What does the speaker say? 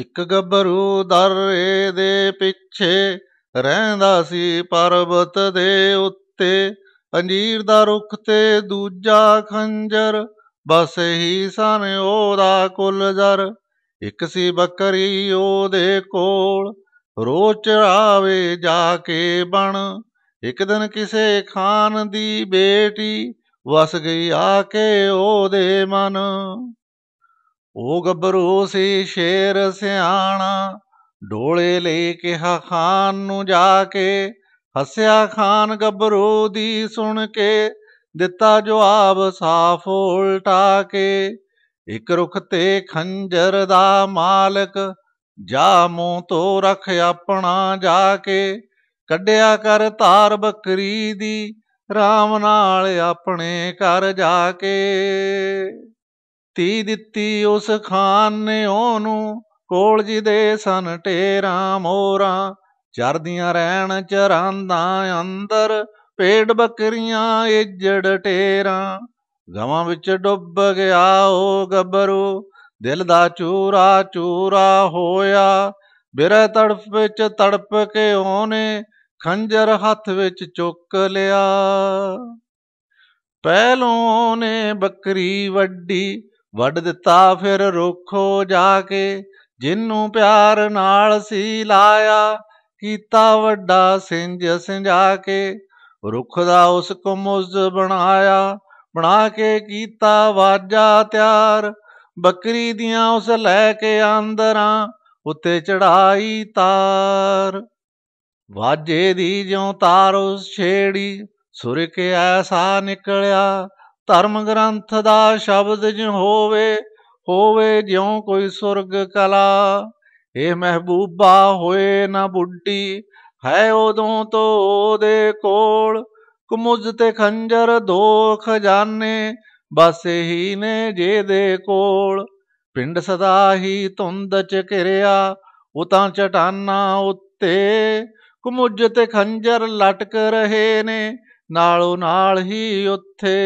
ਇੱਕ ਗੱਭਰੂ ਦਰੇ ਦੇ ਪਿੱਛੇ ਰਹਿੰਦਾ ਸੀ ਪਰਬਤ ਦੇ ਉੱਤੇ ਅੰਜੀਰ ਦਾ ਰੁੱਖ ਤੇ ਦੂਜਾ ਖੰਜਰ ਬਸ ਹੀ ਸਨ ਉਹਦਾ ਕੁੱਲ ਜਰ ਇੱਕ ਸੀ ਬੱਕਰੀ ਉਹਦੇ ਕੋਲ ਰੋਚ ਆਵੇ ਜਾ ਕੇ ਬਣ ਇੱਕ ਦਿਨ ਕਿਸੇ ਖਾਨ ਦੀ ਬੇਟੀ ਵਸ ਗਈ ਆ ਕੇ ਉਹਦੇ ਮਨ ਉਹ ਗੱਭਰੂ ਸੀ ਸ਼ੇਰ ਸਿਆਣਾ ਢੋਲੇ ਲੈ ਹਾ ਖਾਨ ਨੂੰ ਜਾ ਕੇ ਹੱਸਿਆ ਖਾਨ ਗੱਭਰੂ ਦੀ ਸੁਣ ਕੇ ਦਿੱਤਾ ਜਵਾਬ ਸਾਫ ਉਲਟਾ ਕੇ ਇੱਕ ਰੁਖ ਤੇ ਖੰਜਰ ਦਾ ਮਾਲਕ ਜਾ ਮੂੰ ਤੋ ਰਖ ਆਪਣਾ ਜਾ ਕੇ ਕੱਢਿਆ ਕਰ ਧਾਰ ਬੱਕਰੀ ਦੀ RAM ਨਾਲ ਆਪਣੇ ਘਰ ਜਾ ਕੇ ਤੀ ਦਿੱਤੀ ਉਸ ਖਾਨ ਨੇ ਉਹਨੂੰ ਕੋਲ ਜੀ ਦੇ ਸਨ ਟੇਰਾ ਮੋਰਾ ਚਰਦੀਆਂ ਰਹਿਣ ਚਰਾਂਦਾ ਅੰਦਰ ਪੇੜ ਬੱਕਰੀਆਂ ਇੱਜੜ ਟੇਰਾ ਗਵਾਂ ਵਿੱਚ ਡੁੱਬ ਗਿਆ ਉਹ ਗੱਬਰੂ ਦਿਲ ਦਾ ਚੂਰਾ ਚੂਰਾ ਹੋਇਆ ਬਿਰਹ ਤੜਫ ਵਿੱਚ ਤੜਪ ਕੇ ਉਹਨੇ ਖੰਜਰ ਹੱਥ ਵਿੱਚ ਚੁੱਕ ਲਿਆ ਪਹਿਲੋਂ ਨੇ ਬੱਕਰੀ ਵੱਡੀ ਵੱਡ ਦਿੱਤਾ ਫਿਰ ਰੋਖੋ ਜਾ ਕੇ ਜਿੰਨੂੰ ਪਿਆਰ ਨਾਲ ਸੀ ਲਾਇਆ ਕੀਤਾ ਵੱਡਾ ਸਿੰਜ ਸਿੰਜਾ ਕੇ ਰੁੱਖ ਦਾ ਉਸ ਕੋ ਮੁਜ਼ ਬਣਾਇਆ ਬਣਾ ਕੇ ਕੀਤਾ ਵਾਜਾ ਤਿਆਰ ਬੱਕਰੀ ਦੀਆਂ ਉਸ ਲੈ ਕੇ ਅੰਦਰਾਂ ਉੱਤੇ ਚੜਾਈ ਤਾਰ ਵਾਜੇ ਦੀ ਜਿਉ ਤਾਰ ਉਸ ਛੇੜੀ ਸੁਰ ਕੇ ਐਸਾ ਨਿਕਲਿਆ ਧਰਮ ਗ੍ਰੰਥ ਦਾ ਸ਼ਬਦ ਜਿ ਹੋਵੇ ਹੋਵੇ ਜਿਉ ਕੋਈ ਸੁਰਗ ਕਲਾ ਏ ਮਹਿਬੂਬਾ ਹੋਏ ਨਾ ਬੁੱਢੀ ਹੈ ਉਦੋਂ ਤੋਂ ਦੇ ਕੋਲ ਕਮੁਜ ਤੇ ਖੰਜਰ ਦੋ ਖਜ਼ਾਨੇ ਬਸ ਹੀ ਨੇ ਜੇ ਦੇ ਕੋਲ ਪਿੰਡ ਸਦਾ ਹੀ ਧੁੰਦ ਚ ਘਿਰਿਆ ਉਹ ਤਾਂ ਚਟਾਨਾਂ ਉੱਤੇ ਕਮੁਜ ਤੇ ਖੰਜਰ ਲਟਕ ਰਹੇ ਨੇ ਨਾਲੋਂ ਨਾਲ ਹੀ ਉੱਥੇ